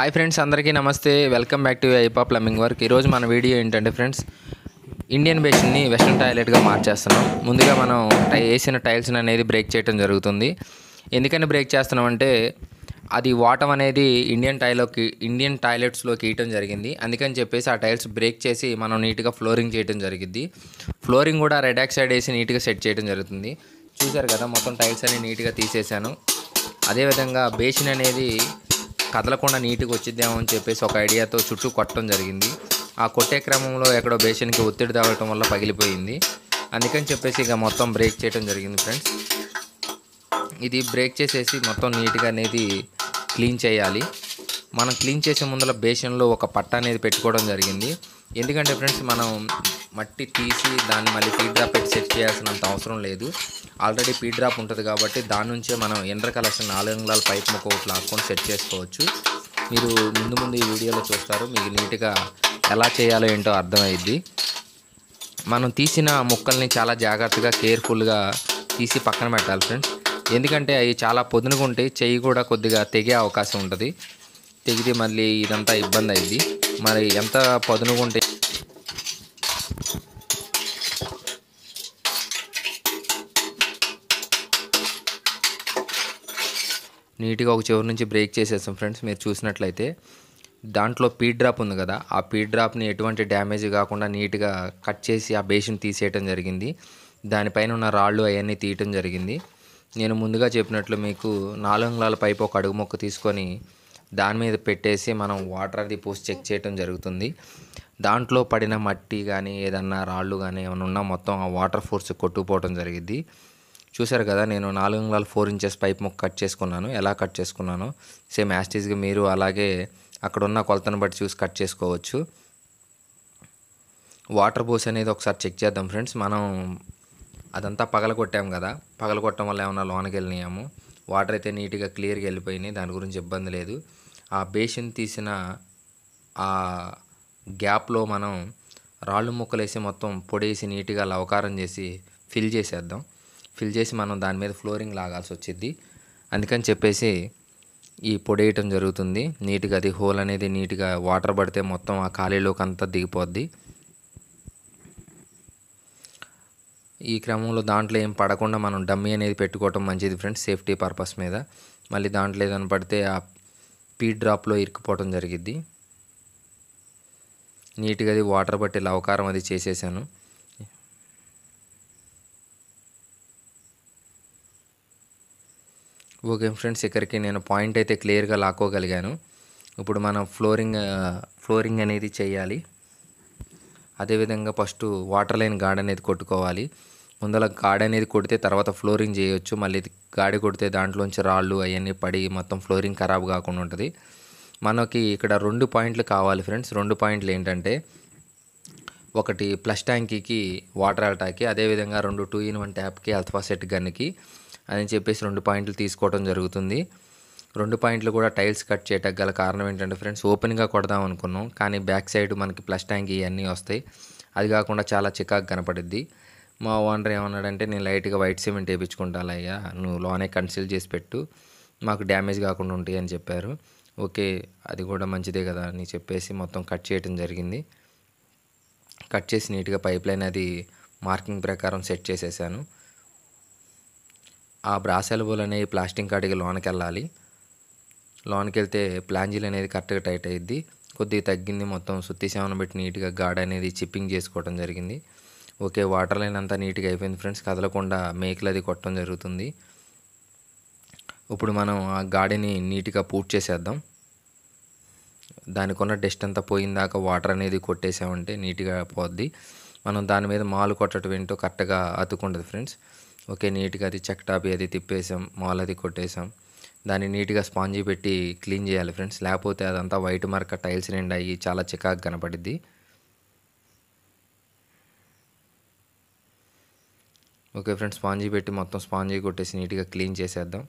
hi friends అందరికీ నమస్తే welcome back to ఐపా ప్లంబింగ్ వర్క్ ఈరోజు మన వీడియో ఏంటంటే ఫ్రెండ్స్ ఇండియన్ బేసిన్ని వెస్ట్రన్ టాయిలెట్గా మార్చేస్తున్నాం ముందుగా మనం టై వేసిన టైల్స్ని అనేది బ్రేక్ చేయడం జరుగుతుంది ఎందుకని బ్రేక్ చేస్తున్నామంటే అది వాటం అనేది ఇండియన్ టైలోకి ఇండియన్ టాయిలెట్స్లోకి వేయటం జరిగింది అందుకని చెప్పేసి ఆ టైల్స్ బ్రేక్ చేసి మనం నీట్గా ఫ్లోరింగ్ చేయడం జరిగింది ఫ్లోరింగ్ కూడా రెడ్ ఆక్సైడ్ వేసి నీట్గా సెట్ చేయడం జరుగుతుంది చూశారు కదా మొత్తం టైల్స్ అనేవి నీట్గా తీసేశాను అదేవిధంగా బేసిన్ అనేది కదలకుండా నీట్గా వచ్చిద్దామని చెప్పేసి ఒక ఐడియాతో చుట్టూ కొట్టడం జరిగింది ఆ కొట్టే క్రమంలో ఎక్కడో బేషన్కి ఒత్తిడి తాగడం వల్ల పగిలిపోయింది అందుకని చెప్పేసి ఇక మొత్తం బ్రేక్ చేయడం జరిగింది ఫ్రెండ్స్ ఇది బ్రేక్ చేసేసి మొత్తం నీట్గా అనేది క్లీన్ చేయాలి మనం క్లీన్ చేసే ముందర బేషన్లో ఒక పట్ట అనేది పెట్టుకోవడం జరిగింది ఎందుకంటే ఫ్రెండ్స్ మనం మట్టి తీసి దాన్ని మళ్ళీ పీడ్రాప్ పెట్టి సెట్ చేయాల్సినంత అవసరం లేదు ఆల్రెడీ పీడ్రాప్ ఉంటుంది కాబట్టి దాని నుంచే మనం ఎండ్ర కలెక్షన్ నాలుగు అంగుళాల పైప్ ముక్క ఒకటి లాక్కొని సెట్ చేసుకోవచ్చు మీరు ముందు ముందు ఈ వీడియోలో చూస్తారు మీకు నీట్గా ఎలా చేయాలో ఏంటో అర్థమైంది మనం తీసిన ముక్కల్ని చాలా జాగ్రత్తగా కేర్ఫుల్గా తీసి పక్కన పెట్టాలి ఫ్రెండ్స్ ఎందుకంటే అవి చాలా పొదునుగా ఉంటాయి చెయ్యి కూడా కొద్దిగా తెగే అవకాశం ఉంటుంది తెగితే మళ్ళీ ఇదంతా ఇబ్బంది అయింది మరి ఎంత పదునుగా ఉంటాయి నీట్గా ఒక చివరి నుంచి బ్రేక్ చేసేసాం ఫ్రెండ్స్ మీరు చూసినట్లయితే దాంట్లో పీ డ్రాప్ ఉంది కదా ఆ పీ డ్రాప్ని ఎటువంటి డ్యామేజ్ కాకుండా నీట్గా కట్ చేసి ఆ బేషన్ తీసేయటం జరిగింది దానిపైన ఉన్న రాళ్ళు అవన్నీ తీయటం జరిగింది నేను ముందుగా చెప్పినట్లు మీకు నాలుగు పైపు ఒక అడుగు మొక్క తీసుకొని దాని మీద పెట్టేసి మనం వాటర్ అది పోసి చెక్ చేయటం జరుగుతుంది దాంట్లో పడిన మట్టి కానీ ఏదన్నా రాళ్ళు కానీ ఏమైనా ఉన్నా మొత్తం ఆ వాటర్ ఫోర్స్ కొట్టుకుపోవటం జరిగింది చూశారు కదా నేను నాలుగు అంగుళాలు ఫోర్ ఇంచెస్ పైప్ ముక్క కట్ చేసుకున్నాను ఎలా కట్ చేసుకున్నాను సేమ్ యాస్టీజ్గా మీరు అలాగే అక్కడ ఉన్న కొలతను బట్టి చూసి కట్ చేసుకోవచ్చు వాటర్ పోస్ అనేది ఒకసారి చెక్ చేద్దాం ఫ్రెండ్స్ మనం అదంతా కొట్టాం కదా పగలగొట్టడం వల్ల ఏమైనా లోనకి వెళ్ళినాము వాటర్ అయితే నీట్గా క్లియర్గా వెళ్ళిపోయినాయి దాని గురించి ఇబ్బంది లేదు ఆ బేషన్ తీసిన ఆ గ్యాప్లో మనం రాళ్ళు ముక్కలు వేసి మొత్తం పొడేసి నీట్గా లవకారం చేసి ఫిల్ చేసేద్దాం ఫిల్ చేసి మనం దాని మీద ఫ్లోరింగ్ లాగాల్సి వచ్చింది అందుకని చెప్పేసి ఈ పొడేయటం జరుగుతుంది నీట్గా అది హోల్ అనేది నీట్గా వాటర్ పడితే మొత్తం ఆ ఖాళీలోకి అంతా దిగిపోద్ది ఈ క్రమంలో దాంట్లో ఏం పడకుండా మనం డమ్మీ అనేది పెట్టుకోవటం మంచిది ఫ్రెండ్స్ సేఫ్టీ పర్పస్ మీద మళ్ళీ దాంట్లో ఏదైనా పడితే ఆ పీ డ్రాప్లో ఇరికిపోవటం జరిగింది నీట్గా అది వాటర్ పట్టి లవకారం అది చేసేసాను ఓకే ఫ్రెండ్స్ ఇక్కడికి నేను పాయింట్ అయితే క్లియర్గా లాక్కోగలిగాను ఇప్పుడు మనం ఫ్లోరింగ్ ఫ్లోరింగ్ అనేది చేయాలి అదేవిధంగా ఫస్ట్ వాటర్ లైన్ గాడ్ అనేది కొట్టుకోవాలి ముందర గాడ్ అనేది కొడితే తర్వాత ఫ్లోరింగ్ చేయొచ్చు మళ్ళీ గాడి కొడితే దాంట్లోంచి రాళ్ళు అవన్నీ పడి మొత్తం ఫ్లోరింగ్ ఖరాబ్ కాకుండా ఉంటుంది మనకి ఇక్కడ రెండు పాయింట్లు కావాలి ఫ్రెండ్స్ రెండు పాయింట్లు ఏంటంటే ఒకటి ప్లస్ ట్యాంకీకి వాటర్ అటాక్కి అదేవిధంగా రెండు టూ ఇన్ వన్ ట్యాప్కి అల్ఫా సెట్ గన్కి అని చెప్పేసి రెండు పాయింట్లు తీసుకోవడం జరుగుతుంది రెండు పాయింట్లు కూడా టైల్స్ కట్ చేయటం గల కారణం ఏంటంటే ఫ్రెండ్స్ ఓపెన్గా కొడదాం అనుకున్నాం కానీ బ్యాక్ సైడ్ మనకి ప్లస్ ట్యాంక్ ఇవన్నీ వస్తాయి అది కాకుండా చాలా చికాకు కనపడుద్ది మా ఓనర్ ఏమన్నాడంటే నేను లైట్గా వైట్ సిమెంట్ వేయించుకుంటాను అయ్యా నువ్వు లోనే కన్సిల్ చేసి పెట్టు మాకు డ్యామేజ్ కాకుండా ఉంటాయి అని చెప్పారు ఓకే అది కూడా మంచిదే కదా అని చెప్పేసి మొత్తం కట్ చేయడం జరిగింది కట్ చేసి నీట్గా పైప్ లైన్ అది మార్కింగ్ ప్రకారం సెట్ చేసేసాను ఆ బ్రాస్ ఎల్బోలు అనేవి ప్లాస్టింగ్ కాటికి లోనకి వెళ్ళాలి లోనకి వెళ్తే ప్లాంజిల్ అనేది కరెక్ట్గా టైట్ అయ్యిద్ది కొద్దిగా తగ్గింది మొత్తం సుత్తి సేవన పెట్టి నీట్గా గాడ్ అనేది చిప్పింగ్ చేసుకోవడం జరిగింది ఓకే వాటర్ లైన్ అంతా నీట్గా అయిపోయింది ఫ్రెండ్స్ కదలకుండా మేకలు అది కొట్టడం జరుగుతుంది ఇప్పుడు మనం ఆ గాడిని నీట్గా పూర్తి చేసేద్దాం దానికి ఉన్న డస్ట్ అంతా పోయిన దాకా వాటర్ అనేది కొట్టేసామంటే నీట్గా పోద్ది మనం దాని మీద మాలు కొట్టడం ఏంటో కరెక్ట్గా అతుకుండదు ఫ్రెండ్స్ ఓకే నీట్గా అది చెక్ టాపి అది తిప్పేసాం మాల్ అది కొట్టేసాం దాన్ని నీట్గా స్పాంజీ పెట్టి క్లీన్ చేయాలి ఫ్రెండ్స్ లేకపోతే అదంతా వైట్ మార్క టైల్స్ నిండా అయ్యి చాలా చికాకు కనపడిద్ది ఓకే ఫ్రెండ్స్ స్పాంజీ పెట్టి మొత్తం స్పాంజీ కొట్టేసి నీట్గా క్లీన్ చేసేద్దాం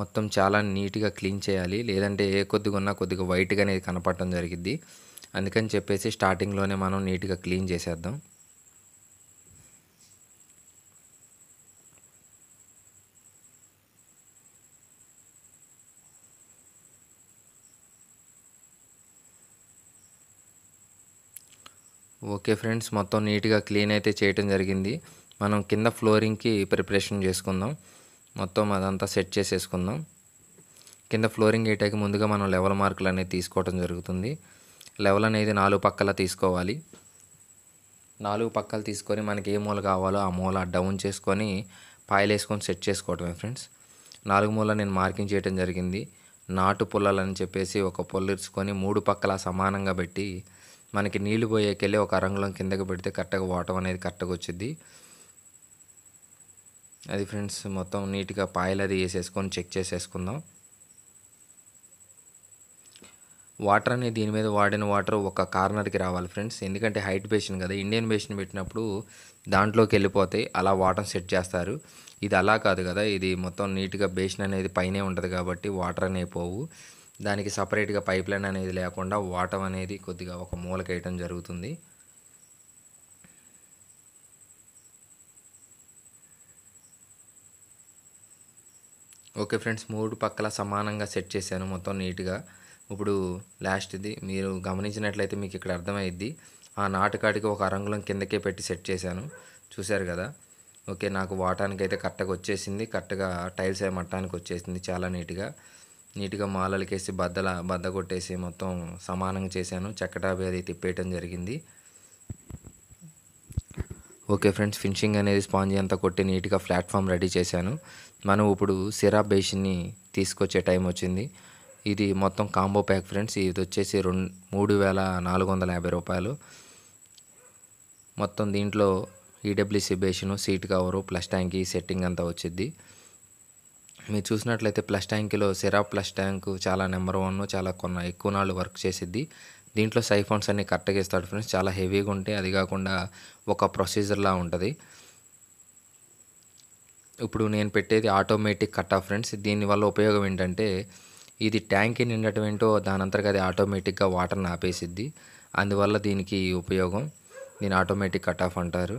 మొత్తం చాలా నీట్గా క్లీన్ చేయాలి లేదంటే ఏ కొద్దిగా ఉన్నా కొద్దిగా వైట్గా అనేది కనపడటం జరిగింది అందుకని చెప్పేసి స్టార్టింగ్లోనే మనం నీట్గా క్లీన్ చేసేద్దాం ఓకే ఫ్రెండ్స్ మొత్తం నీట్గా క్లీన్ అయితే చేయటం జరిగింది మనం కింద ఫ్లోరింగ్కి ప్రిపరేషన్ చేసుకుందాం మొత్తం అదంతా సెట్ చేసేసుకుందాం కింద ఫ్లోరింగ్ గీటకి ముందుగా మనం లెవెల్ మార్కులు అనేది తీసుకోవడం జరుగుతుంది లెవెల్ అనేది నాలుగు పక్కల తీసుకోవాలి నాలుగు పక్కలు తీసుకొని మనకి ఏ మూల కావాలో ఆ మూల డౌన్ చేసుకొని పాయలు వేసుకొని సెట్ చేసుకోవటమే ఫ్రెండ్స్ నాలుగు మూల నేను మార్కింగ్ చేయడం జరిగింది నాటు పుల్లలని చెప్పేసి ఒక పొల్లు ఇచ్చుకొని మూడు పక్కల సమానంగా పెట్టి మనకి నీళ్లు పోయేకెళ్ళి ఒక రంగులం కిందకి పెడితే కరెక్ట్గా వాటం అనేది కరెక్ట్గా వచ్చింది అది ఫ్రెండ్స్ మొత్తం నీట్గా పాయిల్ అది వేసేసుకొని చెక్ చేసేసుకుందాం వాటర్ అనేది దీని మీద వాడిన వాటర్ ఒక కార్నర్కి రావాలి ఫ్రెండ్స్ ఎందుకంటే హైట్ బేషన్ కదా ఇండియన్ బేషన్ పెట్టినప్పుడు దాంట్లోకి వెళ్ళిపోతాయి అలా వాటర్ సెట్ చేస్తారు ఇది అలా కాదు కదా ఇది మొత్తం నీట్గా బేషన్ అనేది పైనే ఉంటుంది కాబట్టి వాటర్ అనేవి పోవు దానికి సపరేట్గా పైప్ లైన్ అనేది లేకుండా వాటర్ అనేది కొద్దిగా ఒక మూలకేయటం జరుగుతుంది ఓకే ఫ్రెండ్స్ మూడు పక్కల సమానంగా సెట్ చేశాను మొత్తం నీట్గా ఇప్పుడు లాస్ట్ది మీరు గమనించినట్లయితే మీకు ఇక్కడ అర్థమైద్ది ఆ నాటుకాటికి ఒక అరంగుళం కిందకే పెట్టి సెట్ చేశాను చూశారు కదా ఓకే నాకు వాటానికి అయితే కరెక్ట్గా వచ్చేసింది కరెక్ట్గా టైల్స్ అయి మట్టానికి వచ్చేసింది చాలా నీట్గా నీట్గా మాలలకేసి బద్దల బద్ద కొట్టేసి మొత్తం సమానంగా చేశాను చెక్కటాబి అది తిప్పేయటం జరిగింది ఓకే ఫ్రెండ్స్ ఫినిషింగ్ అనేది స్పాంజ్ అంతా కొట్టి నీట్గా ప్లాట్ఫామ్ రెడీ చేశాను మనం ఇప్పుడు సిరా బేషన్ని తీసుకొచ్చే టైం వచ్చింది ఇది మొత్తం కాంబో ప్యాక్ ఫ్రెండ్స్ ఇది వచ్చేసి రెండు మూడు వేల నాలుగు వందల యాభై రూపాయలు మొత్తం దీంట్లో EWC e basin seat cover plus ఈ సెట్టింగ్ అంతా వచ్చింది మీరు చూసినట్లయితే ప్లస్ ట్యాంక్లో సిరా ప్లస్ ట్యాంక్ చాలా నెంబర్ వన్ చాలా కొన్న ఎక్కువ నాళ్ళు వర్క్ చేసిద్ది దీంట్లో సైఫాన్స్ అన్ని కరెక్ట్గా ఇస్తాడు ఫ్రెండ్స్ చాలా హెవీగా ఉంటాయి అది కాకుండా ఒక ప్రొసీజర్లా ఉంటుంది ఇప్పుడు నేను పెట్టేది ఆటోమేటిక్ కట్ ఆఫ్ ఫ్రెండ్స్ దీనివల్ల ఉపయోగం ఏంటంటే ఇది ట్యాంక్ నిండటం ఏంటో దానంతరగా అది ఆటోమేటిక్గా వాటర్ని ఆపేసిద్ది అందువల్ల దీనికి ఉపయోగం దీని ఆటోమేటిక్ కట్ ఆఫ్ అంటారు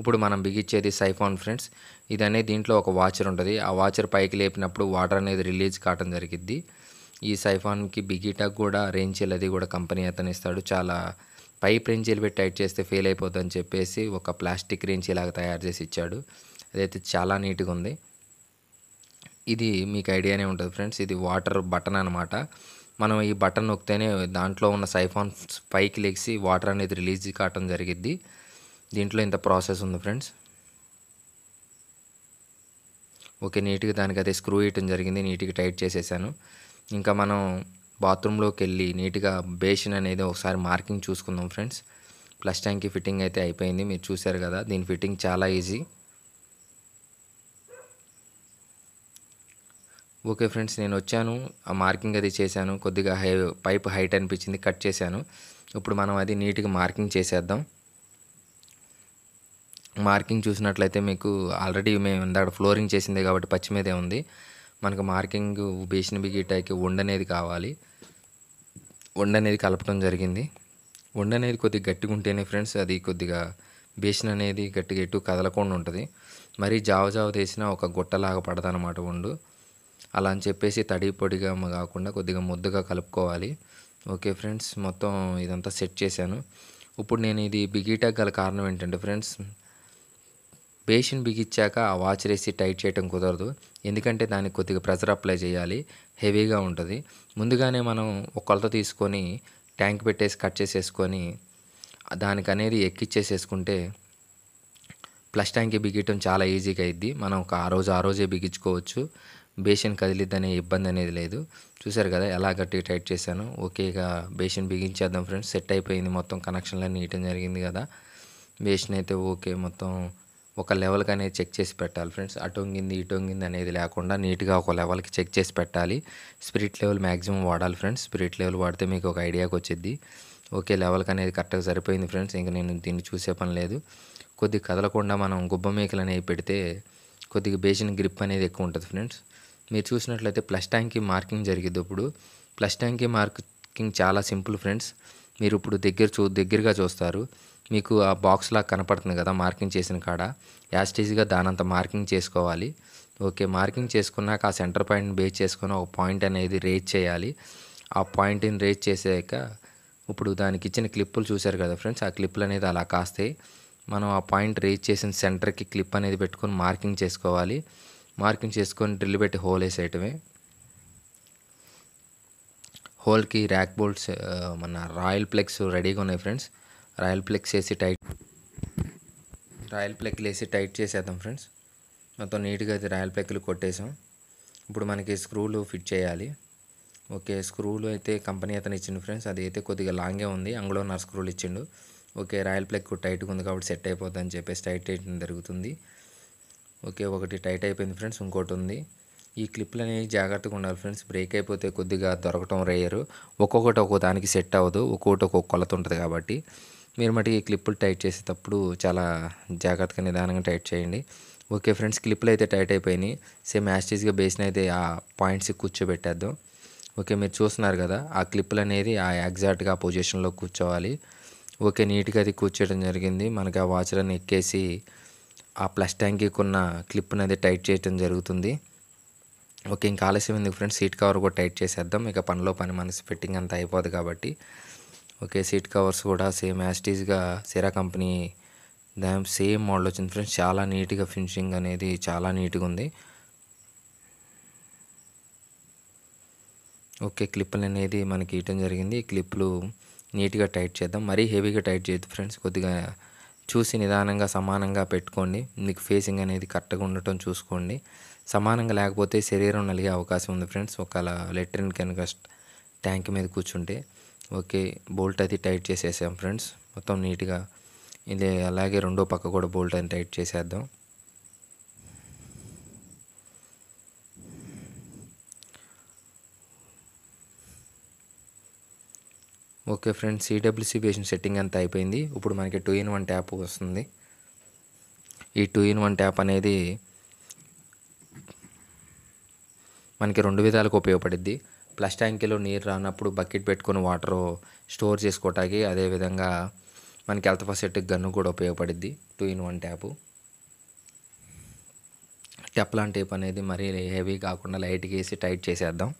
ఇప్పుడు మనం బిగించేది సైఫాన్ ఫ్రెండ్స్ ఇది అనేది దీంట్లో ఒక వాచర్ ఉంటుంది ఆ వాచర్ పైకి లేపినప్పుడు వాటర్ అనేది రిలీజ్ కావడం జరిగింది ఈ సైఫాన్కి బిగిటాక్ కూడా రేంజీలు అది కూడా కంపెనీ అతను ఇస్తాడు చాలా పైప్ రేంజీలు పెట్టి టైట్ చేస్తే ఫెయిల్ అయిపోద్దని చెప్పేసి ఒక ప్లాస్టిక్ రేంజ్ లాగా తయారు చేసి ఇచ్చాడు అదైతే చాలా నీట్గా ఉంది ఇది మీకు ఐడియానే ఉంటుంది ఫ్రెండ్స్ ఇది వాటర్ బటన్ అనమాట మనం ఈ బటన్ నొక్కితేనే దాంట్లో ఉన్న సైఫాన్ పైకి లెగిసి వాటర్ అనేది రిలీజ్ కావటం జరిగిద్ది దీంట్లో ఇంత ప్రాసెస్ ఉంది ఫ్రెండ్స్ ఓకే నీట్గా దానికి అదే స్క్రూ వేయటం జరిగింది నీట్గా టైట్ చేసేసాను ఇంకా మనం బాత్రూంలోకి వెళ్ళి నీట్గా బేషన్ అనేది ఒకసారి మార్కింగ్ చూసుకుందాం ఫ్రెండ్స్ ప్లస్ ట్యాంక్కి ఫిట్టింగ్ అయితే అయిపోయింది మీరు చూశారు కదా దీని ఫిట్టింగ్ చాలా ఈజీ ఓకే ఫ్రెండ్స్ నేను వచ్చాను ఆ మార్కింగ్ అది చేశాను కొద్దిగా హై పైప్ హైట్ అనిపించింది కట్ చేశాను ఇప్పుడు మనం అది నీట్గా మార్కింగ్ చేసేద్దాం మార్కింగ్ చూసినట్లయితే మీకు ఆల్రెడీ మేము ఇందాక ఫ్లోరింగ్ చేసింది కాబట్టి పచ్చి మీదే ఉంది మనకు మార్కింగ్ బేసిన బిగిటాకి అనేది కావాలి అనేది కలపడం జరిగింది అనేది కొద్దిగా గట్టిగా ఉంటేనే ఫ్రెండ్స్ అది కొద్దిగా బేసిన అనేది గట్టిగా ఎటు కదలకుండా ఉంటుంది మరి జావ జావ తీసిన ఒక గుట్టలాగా పడదనమాట ఉండు అలా అని చెప్పేసి తడి పొడిగా కాకుండా కొద్దిగా ముద్దుగా కలుపుకోవాలి ఓకే ఫ్రెండ్స్ మొత్తం ఇదంతా సెట్ చేశాను ఇప్పుడు నేను ఇది బిగిటాక్ గల కారణం ఏంటంటే ఫ్రెండ్స్ పేషెంట్ బిగించాక ఆ వాచ్ రేసి టైట్ చేయడం కుదరదు ఎందుకంటే దానికి కొద్దిగా ప్రెజర్ అప్లై చేయాలి హెవీగా ఉంటుంది ముందుగానే మనం ఒక కొలత తీసుకొని ట్యాంక్ పెట్టేసి కట్ చేసేసుకొని దానికి అనేది ఎక్కిచ్చేసేసుకుంటే ప్లస్ ట్యాంక్ బిగించడం చాలా ఈజీగా అయింది మనం ఒక ఆ రోజు ఆ రోజే బిగించుకోవచ్చు బేషన్ కదిలిద్దనే ఇబ్బంది అనేది లేదు చూసారు కదా ఎలా గట్టిగా టైట్ చేశాను ఓకేగా బేషన్ బిగించేద్దాం ఫ్రెండ్స్ సెట్ అయిపోయింది మొత్తం కనెక్షన్లన్నీ ఇవ్వడం జరిగింది కదా బేషన్ అయితే ఓకే మొత్తం ఒక లెవెల్కి అనేది చెక్ చేసి పెట్టాలి ఫ్రెండ్స్ అటొంగింది ఇటొంగింది అనేది లేకుండా నీట్గా ఒక లెవెల్కి చెక్ చేసి పెట్టాలి స్పిరిట్ లెవెల్ మ్యాక్సిమం వాడాలి ఫ్రెండ్స్ స్పిరిట్ లెవెల్ వాడితే మీకు ఒక ఐడియాకి వచ్చింది ఓకే లెవెల్కి అనేది కరెక్ట్గా సరిపోయింది ఫ్రెండ్స్ ఇంకా నేను దీన్ని చూసే పని లేదు కొద్దిగా కదలకుండా మనం మేకలు అనేవి పెడితే కొద్దిగా బేసిన్ గ్రిప్ అనేది ఎక్కువ ఉంటుంది ఫ్రెండ్స్ మీరు చూసినట్లయితే ప్లస్ ట్యాంక్కి మార్కింగ్ జరిగిద్ది ఇప్పుడు ప్లస్ ట్యాంక్కి మార్కింగ్ చాలా సింపుల్ ఫ్రెండ్స్ మీరు ఇప్పుడు దగ్గర చూ దగ్గరగా చూస్తారు మీకు ఆ బాక్స్లా కనపడుతుంది కదా మార్కింగ్ చేసిన కాడ యాస్టీజ్గా దానంత మార్కింగ్ చేసుకోవాలి ఓకే మార్కింగ్ చేసుకున్నాక ఆ సెంటర్ పాయింట్ని బేస్ చేసుకుని ఒక పాయింట్ అనేది రేజ్ చేయాలి ఆ పాయింట్ని రేజ్ చేసాక ఇప్పుడు దానికి ఇచ్చిన క్లిప్పులు చూశారు కదా ఫ్రెండ్స్ ఆ క్లిప్పులు అనేది అలా కాస్తాయి మనం ఆ పాయింట్ రేజ్ చేసిన సెంటర్కి క్లిప్ అనేది పెట్టుకొని మార్కింగ్ చేసుకోవాలి మార్కింగ్ చేసుకొని డ్రిల్ పెట్టి హోల్ వేసేయటమే హోల్కి ర్యాక్ బోల్ట్స్ మన రాయల్ ప్లెక్స్ రెడీగా ఉన్నాయి ఫ్రెండ్స్ రాయల్ ఫ్లెక్స్ వేసి టైట్ రాయల్ ఫ్లెక్లు వేసి టైట్ చేసేద్దాం ఫ్రెండ్స్ మొత్తం నీట్గా అయితే రాయల్ ఫ్లెక్లు కొట్టేసాం ఇప్పుడు మనకి స్క్రూలు ఫిట్ చేయాలి ఓకే స్క్రూలు అయితే కంపెనీ అతను ఇచ్చిండు ఫ్రెండ్స్ అది అయితే కొద్దిగా లాంగే ఉంది అందులో నా స్క్రూలు ఇచ్చిండు ఓకే రాయల్ ప్లెక్ టైట్గా ఉంది కాబట్టి సెట్ అయిపోద్ది అని చెప్పేసి టైట్ చేయడం జరుగుతుంది ఓకే ఒకటి టైట్ అయిపోయింది ఫ్రెండ్స్ ఇంకోటి ఉంది ఈ క్లిప్లు అనేవి జాగ్రత్తగా ఉండాలి ఫ్రెండ్స్ బ్రేక్ అయిపోతే కొద్దిగా దొరకటం రేయరు ఒక్కొక్కటి ఒక్కో దానికి సెట్ అవ్వదు ఒక్కొక్కటి ఒక్కొక్క కొలత ఉంటుంది కాబట్టి మీరు మటుకు ఈ క్లిప్పులు టైట్ చేసేటప్పుడు చాలా జాగ్రత్తగా నిదానంగా టైట్ చేయండి ఓకే ఫ్రెండ్స్ క్లిప్పులు అయితే టైట్ అయిపోయినాయి సేమ్ యాస్టీస్గా బేస్ని అయితే ఆ పాయింట్స్కి కూర్చోబెట్టేద్దాం ఓకే మీరు చూస్తున్నారు కదా ఆ క్లిప్పులు అనేది ఆ ఎగ్జాక్ట్గా ఆ పొజిషన్లో కూర్చోవాలి ఓకే నీట్గా అది కూర్చోవడం జరిగింది మనకి ఆ వాచర్ని ఎక్కేసి ఆ ప్లస్ ట్యాంక్కి ఉన్న క్లిప్ని అది టైట్ చేయడం జరుగుతుంది ఓకే ఇంకా ఆలస్యం ఎందుకు ఫ్రెండ్స్ సీట్ కవర్ కూడా టైట్ చేసేద్దాం ఇక పనిలో పని మనసు ఫిట్టింగ్ అంతా అయిపోదు కాబట్టి ఓకే సీట్ కవర్స్ కూడా సేమ్ యాస్టీస్గా సిరా కంపెనీ దాని సేమ్ మోడల్ వచ్చింది ఫ్రెండ్స్ చాలా నీట్గా ఫినిషింగ్ అనేది చాలా నీట్గా ఉంది ఓకే క్లిప్పులు అనేది మనకి ఇవ్వడం జరిగింది క్లిప్లు నీట్గా టైట్ చేద్దాం మరీ హెవీగా టైట్ చేయొద్దు ఫ్రెండ్స్ కొద్దిగా చూసి నిదానంగా సమానంగా పెట్టుకోండి మీకు ఫేసింగ్ అనేది కరెక్ట్గా ఉండటం చూసుకోండి సమానంగా లేకపోతే శరీరం నలిగే అవకాశం ఉంది ఫ్రెండ్స్ ఒకవేళ లెటర్ని కనుక ట్యాంక్ మీద కూర్చుంటే ఓకే బోల్ట్ అది టైట్ చేసేసాం ఫ్రెండ్స్ మొత్తం నీట్గా ఇది అలాగే రెండో పక్క కూడా బోల్ట్ అని టైట్ చేసేద్దాం okay friends CWC basin setting అంతా అయిపోయింది ఇప్పుడు మనకి టూ ఇన్ వన్ ట్యాప్ వస్తుంది ఈ టూ ఇన్ వన్ ట్యాప్ అనేది మనకి రెండు విధాలకు ఉపయోగపడుద్ది ప్లస్ ట్యాంకీలో నీరు రానప్పుడు బకెట్ పెట్టుకుని వాటర్ స్టోర్ చేసుకోవటానికి అదేవిధంగా మనకి హెల్త్ సెట్ గన్ను కూడా ఉపయోగపడిద్ది two in one tap Teflon tape అనేది మరీ హెవీ కాకుండా లైట్గా వేసి టైట్ చేసేద్దాం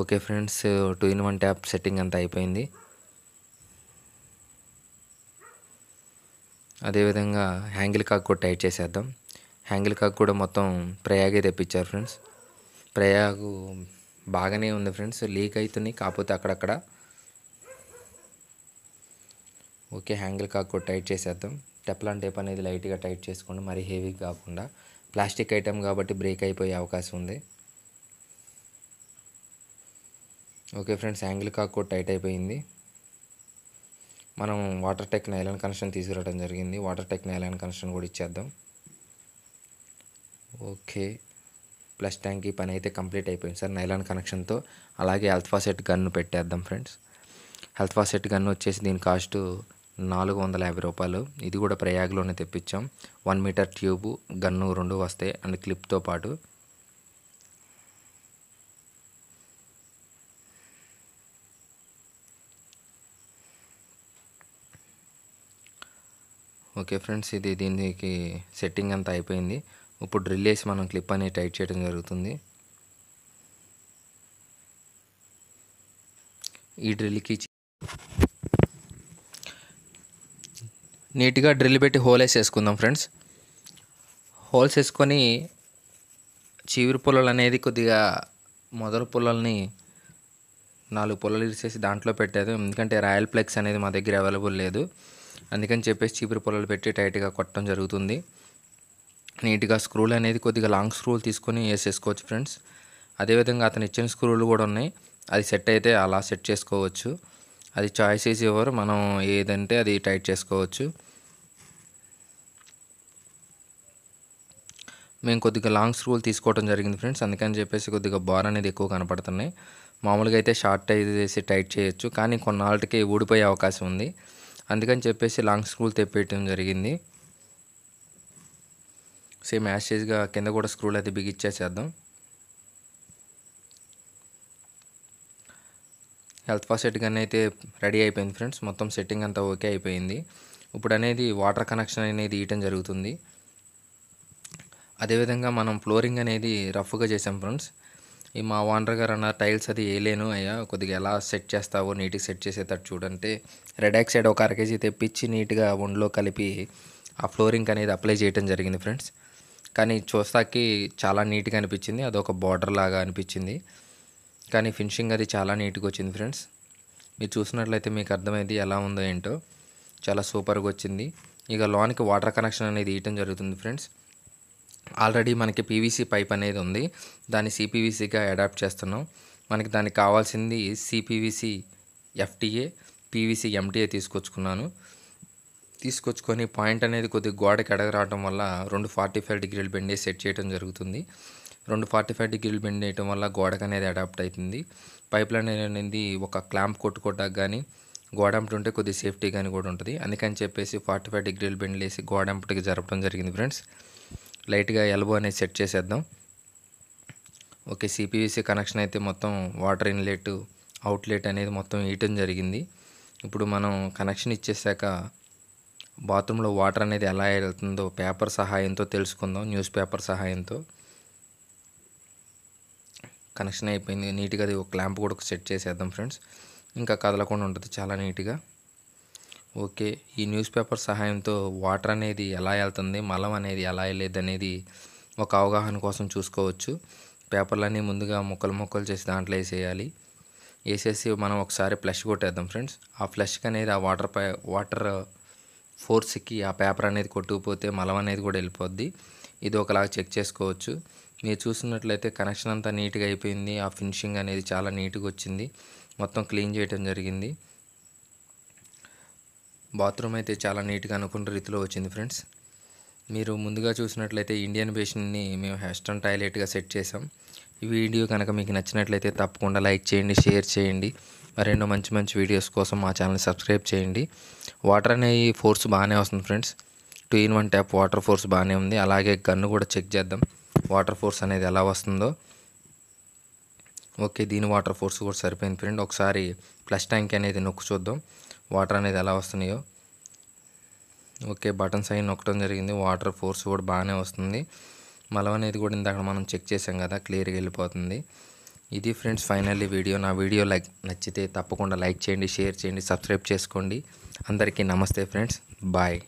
okay friends two in one tap setting అంతా అయిపోయింది అదేవిధంగా హ్యాంగిల్ కాక్ కూడా టైట్ చేసేద్దాం హ్యాంగిల్ కాక్ కూడా మొత్తం ప్రయాగే తెప్పించారు ఫ్రెండ్స్ ప్రయాగు బాగానే ఉంది ఫ్రెండ్స్ లీక్ అవుతున్నాయి కాకపోతే అక్కడక్కడ ఓకే హ్యాంగిల్ కాకు టైట్ చేసేద్దాం టెప్లాన్ టైప్ అనేది లైట్గా టైట్ చేసుకోండి మరీ హెవీ కాకుండా ప్లాస్టిక్ ఐటెం కాబట్టి బ్రేక్ అయిపోయే అవకాశం ఉంది okay friends angle cock tight అయిపోయింది మనం వాటర్ టెక్ నైలాన్ కనెక్షన్ తీసుకురావడం జరిగింది వాటర్ టెక్ నైలాన్ కనెక్షన్ కూడా ఇచ్చేద్దాం ఓకే ప్లస్ ట్యాంక్ ఈ పని అయితే కంప్లీట్ అయిపోయింది సార్ నైలాన్ కనెక్షన్తో అలాగే హెల్త్ సెట్ గన్ను పెట్టేద్దాం ఫ్రెండ్స్ అల్ఫా గన్ను వచ్చేసి దీని కాస్ట్ నాలుగు వందల యాభై రూపాయలు ఇది కూడా ప్రయాగ్లోనే తెప్పించాం వన్ మీటర్ ట్యూబు గన్ను రెండు వస్తాయి అండ్ క్లిప్తో పాటు ఓకే ఫ్రెండ్స్ ఇది దీనికి సెట్టింగ్ అంతా అయిపోయింది ఇప్పుడు డ్రిల్ వేసి మనం క్లిప్ అనేది టైట్ చేయడం జరుగుతుంది ఈ డ్రిల్కి నీట్గా డ్రిల్ పెట్టి వేసి వేసుకుందాం ఫ్రెండ్స్ హోల్స్ వేసుకొని చీవిరి పొలలు అనేది కొద్దిగా మొదల పొలల్ని నాలుగు పొలలు ఇరిచేసి దాంట్లో పెట్టేది ఎందుకంటే రాయల్ ప్లెక్స్ అనేది మా దగ్గర అవైలబుల్ లేదు అందుకని చెప్పేసి చీపురు పొలలు పెట్టి టైట్గా కొట్టడం జరుగుతుంది నీట్గా స్క్రూలు అనేది కొద్దిగా లాంగ్ స్క్రూలు తీసుకొని వేసేసుకోవచ్చు ఫ్రెండ్స్ అదేవిధంగా అతను ఇచ్చిన స్క్రూలు కూడా ఉన్నాయి అది సెట్ అయితే అలా సెట్ చేసుకోవచ్చు అది చాయిస్ ఈజ్ ఎవరు మనం ఏదంటే అది టైట్ చేసుకోవచ్చు మేము కొద్దిగా లాంగ్ స్క్రూలు తీసుకోవడం జరిగింది ఫ్రెండ్స్ అందుకని చెప్పేసి కొద్దిగా బార్ అనేది ఎక్కువ కనపడుతున్నాయి మామూలుగా అయితే షార్ట్ అయితే టైట్ చేయొచ్చు కానీ కొన్నాళ్ళకి ఊడిపోయే అవకాశం ఉంది అందుకని చెప్పేసి లాంగ్ స్క్రూలు తెప్పేయటం జరిగింది సేమ్ యాషేజ్గా కింద కూడా స్క్రూలు అయితే బిగిచ్చేసేద్దాం హెల్త్ ఫాసెట్ కానీ అయితే రెడీ అయిపోయింది ఫ్రెండ్స్ మొత్తం సెట్టింగ్ అంతా ఓకే అయిపోయింది ఇప్పుడు అనేది వాటర్ కనెక్షన్ అనేది ఇయటం జరుగుతుంది అదేవిధంగా మనం ఫ్లోరింగ్ అనేది రఫ్గా చేసాం ఫ్రెండ్స్ ఈ మా ఓనర్ గారు అన్న టైల్స్ అది వేయలేను అయ్యా కొద్దిగా ఎలా సెట్ చేస్తావో నీట్గా సెట్ చేసేటట్టు చూడంటే రెడ్ ఆక్సైడ్ ఒక అర కేజీ తెప్పించి నీట్గా ఒండ్లో కలిపి ఆ ఫ్లోరింగ్ అనేది అప్లై చేయడం జరిగింది ఫ్రెండ్స్ కానీ చూస్తాకి చాలా నీట్గా అనిపించింది అదొక బార్డర్ లాగా అనిపించింది కానీ ఫినిషింగ్ అది చాలా నీట్గా వచ్చింది ఫ్రెండ్స్ మీరు చూసినట్లయితే మీకు అర్థమైంది ఎలా ఉందో ఏంటో చాలా సూపర్గా వచ్చింది ఇక లోనికి వాటర్ కనెక్షన్ అనేది ఇవ్వటం జరుగుతుంది ఫ్రెండ్స్ ఆల్రెడీ మనకి పీవీసీ పైప్ అనేది ఉంది దాన్ని సిపివిసిగా అడాప్ట్ చేస్తున్నాం మనకి దానికి కావాల్సింది సిపివిసి ఎఫ్టీఏ పీవీసీ ఎంటీఏ తీసుకొచ్చుకున్నాను తీసుకొచ్చుకొని పాయింట్ అనేది కొద్దిగా గోడకి ఎడగరావడం వల్ల రెండు ఫార్టీ ఫైవ్ డిగ్రీలు బెండే సెట్ చేయడం జరుగుతుంది రెండు ఫార్టీ ఫైవ్ డిగ్రీలు బెండ్ చేయడం వల్ల గోడకు అనేది అడాప్ట్ అవుతుంది పైప్ లైన్ అనేది ఒక క్లాంప్ కొట్టుకోవడానికి కానీ ఉంటే కొద్ది సేఫ్టీ కానీ కూడా ఉంటుంది అందుకని చెప్పేసి ఫార్టీ ఫైవ్ డిగ్రీలు బెండ్ వేసి గోడంపుటికి జరపడం జరిగింది ఫ్రెండ్స్ లైట్గా ఎల్బో అనేది సెట్ చేసేద్దాం ఓకే సిపివిసి కనెక్షన్ అయితే మొత్తం వాటర్ ఇన్లెట్ అవుట్లెట్ అనేది మొత్తం వేయటం జరిగింది ఇప్పుడు మనం కనెక్షన్ ఇచ్చేసాక బాత్రూంలో వాటర్ అనేది ఎలా వెళ్తుందో పేపర్ సహాయంతో తెలుసుకుందాం న్యూస్ పేపర్ సహాయంతో కనెక్షన్ అయిపోయింది నీట్గా అది ఒక ల్యాంప్ కూడా సెట్ చేసేద్దాం ఫ్రెండ్స్ ఇంకా కదలకుండా ఉంటుంది చాలా నీట్గా ఓకే ఈ న్యూస్ పేపర్ సహాయంతో వాటర్ అనేది ఎలా వెళ్తుంది మలం అనేది ఎలా వెళ్ళేది అనేది ఒక అవగాహన కోసం చూసుకోవచ్చు పేపర్లన్నీ ముందుగా ముక్కలు ముక్కలు చేసి దాంట్లో వేసేయాలి వేసేసి మనం ఒకసారి ఫ్లష్ కొట్టేద్దాం ఫ్రెండ్స్ ఆ ఫ్లష్కి అనేది ఆ వాటర్ పై వాటర్ ఫోర్స్కి ఆ పేపర్ అనేది కొట్టుకుపోతే మలం అనేది కూడా వెళ్ళిపోద్ది ఇది ఒకలాగా చెక్ చేసుకోవచ్చు మీరు చూసినట్లయితే కనెక్షన్ అంతా నీట్గా అయిపోయింది ఆ ఫినిషింగ్ అనేది చాలా నీట్గా వచ్చింది మొత్తం క్లీన్ చేయడం జరిగింది బాత్రూమ్ అయితే చాలా నీట్గా అనుకున్న రీతిలో వచ్చింది ఫ్రెండ్స్ మీరు ముందుగా చూసినట్లయితే ఇండియన్ బేషన్ని మేము హెస్టన్ టాయిలెట్గా సెట్ చేసాం ఈ వీడియో కనుక మీకు నచ్చినట్లయితే తప్పకుండా లైక్ చేయండి షేర్ చేయండి మరెన్నో మంచి మంచి వీడియోస్ కోసం మా ఛానల్ సబ్స్క్రైబ్ చేయండి వాటర్ అనే ఫోర్స్ బాగానే వస్తుంది friends two in one tap water force బాగానే ఉంది అలాగే గన్ను కూడా చెక్ చేద్దాం వాటర్ ఫోర్స్ అనేది ఎలా వస్తుందో ఓకే దీని వాటర్ ఫోర్స్ కూడా సరిపోయింది ఫ్రెండ్ ఒకసారి ప్లస్ ట్యాంక్ అనేది నొక్కు చూద్దాం వాటర్ అనేది ఎలా వస్తున్నాయో ఓకే బటన్స్ అయిన నొక్కడం జరిగింది వాటర్ ఫోర్స్ కూడా బాగానే వస్తుంది మలం అనేది కూడా ఇందాక మనం చెక్ చేసాం కదా క్లియర్గా వెళ్ళిపోతుంది ఇది ఫ్రెండ్స్ ఫైనల్లీ వీడియో నా వీడియో లైక్ నచ్చితే తప్పకుండా లైక్ చేయండి షేర్ చేయండి సబ్స్క్రైబ్ చేసుకోండి అందరికీ నమస్తే ఫ్రెండ్స్ బాయ్